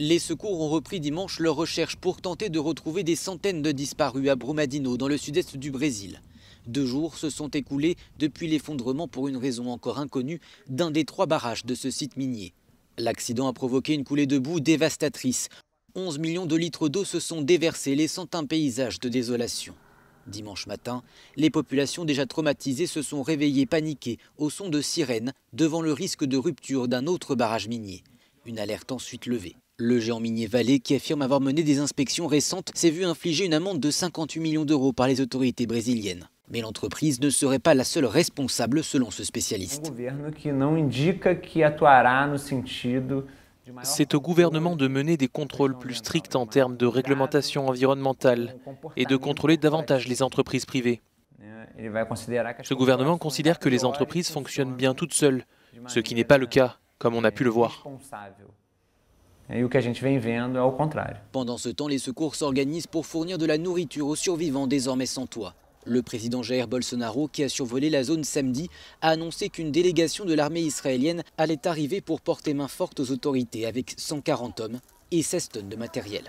Les secours ont repris dimanche leur recherche pour tenter de retrouver des centaines de disparus à Brumadinho, dans le sud-est du Brésil. Deux jours se sont écoulés depuis l'effondrement, pour une raison encore inconnue, d'un des trois barrages de ce site minier. L'accident a provoqué une coulée de boue dévastatrice. 11 millions de litres d'eau se sont déversés, laissant un paysage de désolation. Dimanche matin, les populations déjà traumatisées se sont réveillées paniquées au son de sirènes devant le risque de rupture d'un autre barrage minier. Une alerte ensuite levée. Le géant minier vallée qui affirme avoir mené des inspections récentes, s'est vu infliger une amende de 58 millions d'euros par les autorités brésiliennes. Mais l'entreprise ne serait pas la seule responsable selon ce spécialiste. C'est au gouvernement de mener des contrôles plus stricts en termes de réglementation environnementale et de contrôler davantage les entreprises privées. Ce gouvernement considère que les entreprises fonctionnent bien toutes seules, ce qui n'est pas le cas comme on a pu le voir. E Pendant ce temps, les secours s'organisent pour fournir de la nourriture aux survivants désormais sans toit. Le président Jair Bolsonaro, qui a survolé la zone samedi, a annoncé qu'une délégation de l'armée israélienne allait arriver pour porter main forte aux autorités avec 140 hommes et 16 tonnes de matériel.